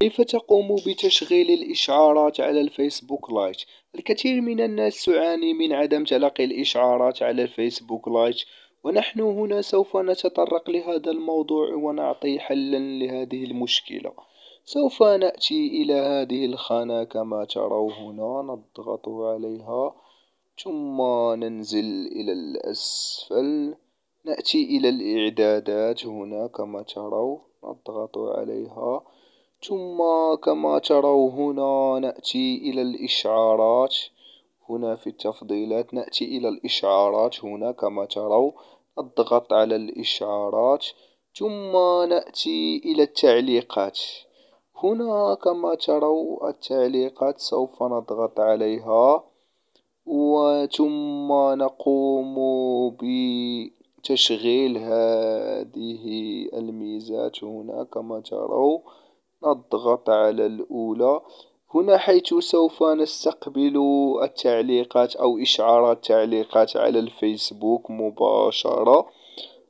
كيف تقوم بتشغيل الإشعارات على الفيسبوك لايت؟ الكثير من الناس تعاني من عدم تلقي الإشعارات على الفيسبوك لايت ونحن هنا سوف نتطرق لهذا الموضوع ونعطي حلا لهذه المشكلة سوف نأتي إلى هذه الخانة كما ترون هنا نضغط عليها ثم ننزل إلى الأسفل نأتي إلى الإعدادات هنا كما ترون نضغط عليها ثم كما تروا هنا نأتي إلى الإشعارات هنا في التفضيلات نأتي إلى الإشعارات هنا كما تروا الضغط على الإشعارات ثم نأتي إلى التعليقات هنا كما تروا التعليقات سوف نضغط عليها وثم نقوم بتشغيل هذه الميزات هنا كما تروا نضغط على الأولى هنا حيث سوف نستقبل التعليقات أو إشعارات تعليقات على الفيسبوك مباشرة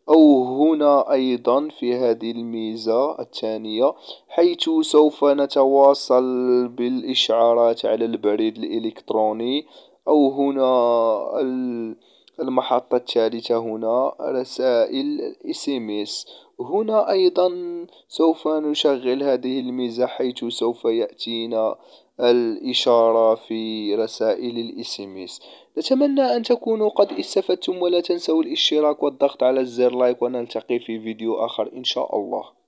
أو هنا أيضا في هذه الميزة الثانية حيث سوف نتواصل بالإشعارات على البريد الإلكتروني أو هنا المحطة الثالثة هنا رسائل اس ام اس هنا أيضا سوف نشغل هذه الميزة حيث سوف يأتينا الإشارة في رسائل الإسميس نتمنى أن تكونوا قد استفدتم ولا تنسوا الاشتراك والضغط على الزر لايك ونلتقي في فيديو آخر إن شاء الله